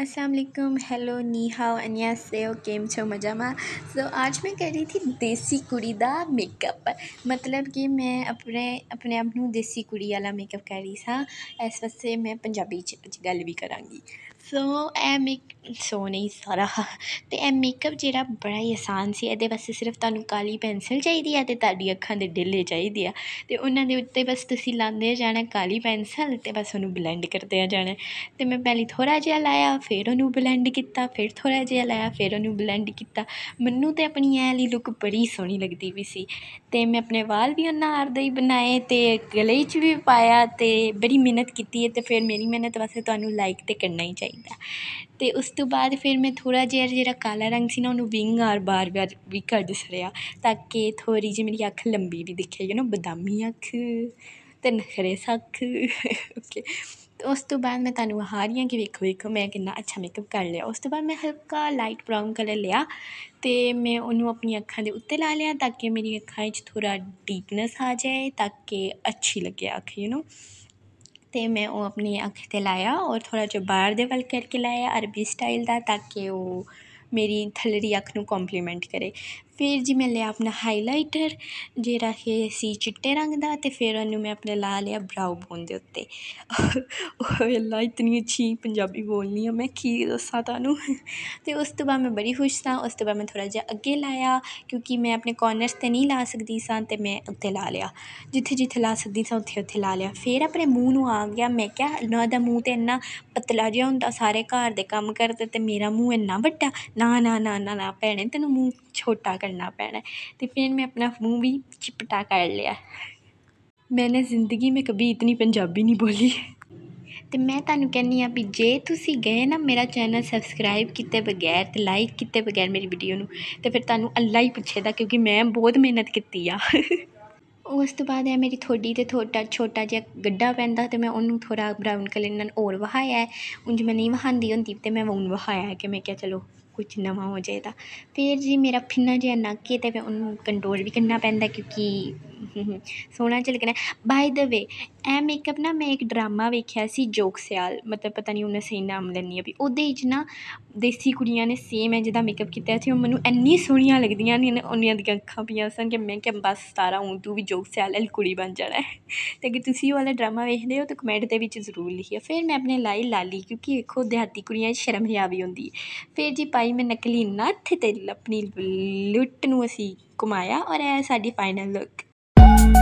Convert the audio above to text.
अस्सलाम वालेकुम हेलो नी हाओ अनिया सेओ કેમ છો મજામાં સો આજ મેં કરી થી દેસી કુડી દા મેકઅપ મતલબ કે મેં ਆਪਣੇ ਆਪਣੇ ਆਪ ਨੂੰ ਦੇਸੀ ਕੁੜੀ ਵਾਲਾ ਮੇਕਅਪ ਕਰੀ ਸਾਂ ਇਸ ਵਾਸਤੇ ਮੈਂ ਪੰਜਾਬੀ ਚ ਗੱਲ ਵੀ ਕਰਾਂਗੀ ਸੋ ਇਹ ਮੇਕ ਸੋ ਨਹੀਂ ਸਾਰਾ ਤੇ ਇਹ ਮੇਕਅਪ ਜਿਹੜਾ ਬੜਾ ਹੀ ਆਸਾਨ ਸੀ ਇਹਦੇ ਵਾਸਤੇ ਸਿਰਫ ਤੁਹਾਨੂੰ ਕਾਲੀ ਪੈਨਸਲ ਚਾਹੀਦੀ ਹੈ ਤੇ ਤੁਹਾਡੀ ਅੱਖਾਂ ਦੇ ਡਿੱਲੇ ਚਾਹੀਦੇ ਆ ਤੇ ਉਹਨਾਂ ਦੇ ਉੱਤੇ ਬਸ ਤੁਸੀਂ ਲਾਉਂਦੇ ਜਾਣਾ ਕਾਲੀ ਪੈਨਸਲ ਤੇ ਬਸ ਉਹਨੂੰ ਬਲੈਂਡ ਕਰਦੇ ਆ ਜਾਣਾ ਤੇ ਮੈਂ ਪਹਿਲੀ ਥੋੜਾ ਜਿਹਾ ਲਾਇਆ ਫਿਰ ਉਹਨੂੰ ਬਲੈਂਡ ਕੀਤਾ ਫਿਰ ਥੋੜਾ ਜਿਹਾ ਲਾਇਆ ਫਿਰ ਉਹਨੂੰ ਬਲੈਂਡ ਕੀਤਾ ਮੈਨੂੰ ਤੇ ਆਪਣੀ ਐ ਵਾਲੀ ਲੁੱਕ ਬੜੀ ਸੋਹਣੀ ਲੱਗਦੀ ਵੀ ਸੀ ਤੇ ਮੈਂ ਆਪਣੇ ਵਾਲ ਵੀ ਉਹਨਾਂ ਆਰ ਹੀ ਬਣਾਏ ਤੇ ਗਲੇ 'ਚ ਵੀ ਪਾਇਆ ਤੇ ਬੜੀ ਮਿਹਨਤ ਕੀਤੀ ਹੈ ਤੇ ਫਿਰ ਮੇਰੀ ਮਿਹਨਤ ਵਾਸਤੇ ਤੁਹਾਨੂੰ ਲਾਈਕ ਤੇ ਕਰਨਾ ਹੀ ਚਾਹੀਦਾ ਤੇ ਉਸ ਤੋਂ ਬਾਅਦ ਫਿਰ ਮੈਂ ਥੋੜਾ ਜਿਹਾ ਜਿਹੜਾ ਕਾਲਾ ਰੰਗ ਸੀ ਨਾ ਉਹਨੂੰ ਵਿੰਗ ਆਰ ਬਾਰ ਬਾਰ ਵੀ ਦਿਸ ਰਿਹਾ ਤਾਂ ਕਿ ਥੋੜੀ ਜਿਹੀ ਮੇਰੀ ਅੱਖ ਲੰਬੀ ਵੀ ਦਿਖੇ ਯੂ ਨੋ ਬਦਾਮੀ ਅੱਖ ਤੇ ਨਖਰੇ ਸੱਖ ਓਕੇ ਉਸ ਤੋਂ ਬਾਅਦ ਮੈਂ ਤੁਹਾਨੂੰ ਹਾਰੀਆਂ ਰਹੀ ਕਿ ਵੇਖੋ ਵੇਖੋ ਮੈਂ ਕਿੰਨਾ ਅੱਛਾ ਮੇਕਅਪ ਕਰ ਲਿਆ ਉਸ ਤੋਂ ਬਾਅਦ ਮੈਂ ਹਲਕਾ ਲਾਈਟ ਬ੍ਰਾਊਨ ਕਲਰ ਲਿਆ ਤੇ ਮੈਂ ਉਹਨੂੰ ਆਪਣੀਆਂ ਅੱਖਾਂ ਦੇ ਉੱਤੇ ਲਾ ਲਿਆ ਤਾਂ ਕਿ ਮੇਰੀ ਅੱਖਾਂ 'ਚ ਥੋੜਾ ਡੀਪਨੈਸ ਆ ਜਾਏ ਤਾਂ ਕਿ ਅੱਛੀ ਲੱਗੇ ਅੱਖ ਯੂ نو ਤੇ ਮੈਂ ਉਹ ਆਪਣੀ ਅੱਖ 'ਤੇ ਲਾਇਆ ਔਰ ਥੋੜਾ ਜਿਹਾ ਬਾਹਰ ਦੇ ਵੱਲ ਕਰਕੇ ਲਾਇਆ ਅਰਬੀ ਸਟਾਈਲ ਦਾ ਤਾਂ ਕਿ ਉਹ ਮੇਰੀ ਥੱਲੜੀ ਅੱਖ ਨੂੰ ਕੰਪਲੀਮੈਂਟ ਕਰੇ ਫਿਰ ਜੀ ਮੈਂ ਲਿਆ ਆਪਣਾ ਹਾਈਲਾਈਟਰ ਜਿਹੜਾ ਕਿ ਸੀ ਚਿੱਟੇ ਰੰਗ ਦਾ ਤੇ ਫਿਰ ਉਹਨੂੰ ਮੈਂ ਆਪਣੇ ਲਾ ਲਿਆ ਬਰਾਊ ਬੋਨ ਦੇ ਉੱਤੇ ਓਏ ਲਾ ਇਤਨੀ ਅੱਛੀ ਪੰਜਾਬੀ ਬੋਲਨੀ ਆ ਮੈਂ ਕੀ ਦੱਸਾਂ ਤੁਹਾਨੂੰ ਤੇ ਉਸ ਤੋਂ ਬਾਅਦ ਮੈਂ ਬੜੀ ਖੁਸ਼ ਸਾਂ ਉਸ ਤੋਂ ਬਾਅਦ ਮੈਂ ਥੋੜਾ ਜਿਹਾ ਅੱਗੇ ਲਾਇਆ ਕਿਉਂਕਿ ਮੈਂ ਆਪਣੇ ਕਾਰਨਰਸ 'ਤੇ ਨਹੀਂ ਲਾ ਸਕਦੀ ਸਾਂ ਤੇ ਮੈਂ ਉੱਤੇ ਲਾ ਲਿਆ ਜਿੱਥੇ ਜਿੱਥੇ ਲਾ ਸਕਦੀ ਸਾਂ ਉੱਥੇ ਉੱਥੇ ਲਾ ਲਿਆ ਫਿਰ ਆਪਣੇ ਮੂੰਹ ਨੂੰ ਆ ਗਿਆ ਮੈਂ ਕਿਹਾ ਨਾ ਦਾ ਮੂੰਹ ਤੇ ਇੰਨਾ ਪਤਲਾ ਜਿਹਾ ਹੁੰਦਾ ਸਾਰੇ ਘਰ ਦੇ ਕੰਮ ਕਰਦੇ ਤੇ ਮੇਰਾ ਮੂੰਹ ਇੰਨਾ ਵੱਡਾ ਨਾ ਨਾ ਨਾ ਨਾ ਨਾ ਭੈਣੇ ਤੈਨੂੰ ਮੂੰਹ ਛੋਟਾ ਕਰਨਾ ਪੈਣਾ ਤੇ ਫਿਰ ਮੈਂ ਆਪਣਾ ਮੂੰਹ ਵੀ ਚਿਪਟਾ ਕਰ ਲਿਆ ਮੈਨੇ ਜ਼ਿੰਦਗੀ ਮੇਂ ਕਬੀ ਇਤਨੀ ਪੰਜਾਬੀ ਨਹੀਂ ਬੋਲੀ ਤੇ ਮੈਂ ਤੁਹਾਨੂੰ ਕਹਿੰਨੀ ਆ ਵੀ ਜੇ ਤੁਸੀਂ ਗਏ ਨਾ ਮੇਰਾ ਚੈਨਲ ਸਬਸਕ੍ਰਾਈਬ ਕੀਤੇ ਬਗੈਰ ਤੇ ਲਾਈਕ ਕੀਤੇ ਬਗੈਰ ਮੇਰੀ ਵੀਡੀਓ ਨੂੰ ਤੇ ਫਿਰ ਤੁਹਾਨੂੰ ਅੱਲਾ ਹੀ ਪੁੱਛੇਗਾ ਕਿਉਂਕਿ ਮੈਂ ਬਹੁਤ ਮਿਹਨਤ ਕੀਤੀ ਆ ਉਸ ਤੋਂ ਬਾਅਦ ਹੈ ਮੇਰੀ ਥੋਡੀ 'ਤੇ ਥੋਟਾ ਛੋਟਾ ਜਿਹਾ ਗੱਡਾ ਪੈਂਦਾ ਅਤੇ ਮੈਂ ਉਹਨੂੰ ਥੋੜ੍ਹਾ ਬਰਾਊਨ ਕਲਰ ਨਾਲ ਹੋਰ ਵਹਾਇਆ ਉਂਝ ਮੈਂ ਨਹੀਂ ਵਹਾਉਂਦੀ ਹੁੰਦੀ ਅਤੇ ਮੈਂ ਉਹਨੂੰ ਵਹਾਇਆ ਕਿ ਮੈਂ ਕਿਹਾ ਚਲੋ ਕੁਛ ਨਵਾਂ ਹੋ ਜਾਏਗਾ ਫਿਰ ਜੀ ਮੇਰਾ ਫਿੰਨਾ ਜਿਹਾ ਨੱਕ ਤੇ ਅਤੇ ਮੈਂ ਉਹਨੂੰ ਕੰਟਰੋਲ ਵੀ ਕਰਨਾ ਪੈਂਦਾ ਕਿਉਂਕਿ ਸੋਹਣਾ ਝਲਕਣਾ ਬਾਏ ਦਾ ਵੇ ਐ ਮੇਕਅਪ ਨਾ ਮੈਂ ਇੱਕ ਡਰਾਮਾ ਵੇਖਿਆ ਸੀ ਜੋਕ ਸਿਆਲ ਮਤਲਬ ਪਤਾ ਨਹੀਂ ਉਹਨੇ ਸਹੀ ਨਾਮ ਲੈਣੀ ਅਭੀ ਵੀ ਉਹਦੇ ਵਿੱਚ ਨਾ ਦੇਸੀ ਕੁੜੀਆਂ ਨੇ ਸੇਮ ਐ ਜਿਹਦਾ ਮੇਕਅਪ ਕੀਤਾ ਸੀ ਉਹ ਮੈਨੂੰ ਇੰਨੀ ਸੋਹਣੀਆਂ ਲੱਗਦੀਆਂ ਨੇ ਉਹਨੀਆਂ ਦੀਆਂ ਅੱਖਾਂ ਪੀਆਂ ਸਨ ਕਿ ਮੈਂ ਕਿ ਬਸ ਤਾਰਾ ਹੂੰ ਤੂੰ ਵੀ ਜੋਕ ਸਿਆਲ ਵਾਲੀ ਕੁੜੀ ਬਣ ਜਾਣਾ ਤੇ ਕਿ ਤੁਸੀਂ ਉਹ ਵਾਲਾ ਡਰਾਮਾ ਵੇਖਦੇ ਹੋ ਤਾਂ ਕਮੈਂਟ ਦੇ ਵਿੱਚ ਜ਼ਰੂਰ ਲਿਖਿਓ ਫਿਰ ਮੈਂ ਆਪਣੇ ਲਾਈ ਲਾਲੀ ਕਿਉਂਕਿ ਵੇਖੋ ਦਿਹਾਤੀ ਕੁੜੀਆਂ ਦੀ ਸ਼ਰਮ ਹਿਆ ਵੀ ਹੁੰਦੀ ਫਿਰ ਜੀ ਪਾਈ ਮੈਂ ਨਕਲੀ ਨੱਥ ਤੇ ਆਪਣੀ ਲੁੱਟ ਨੂੰ ਅਸੀਂ ਕਮਾਇਆ ਔਰ ਇਹ ਸਾਡੀ ਫਾਈਨਲ ਲੁੱਕ Música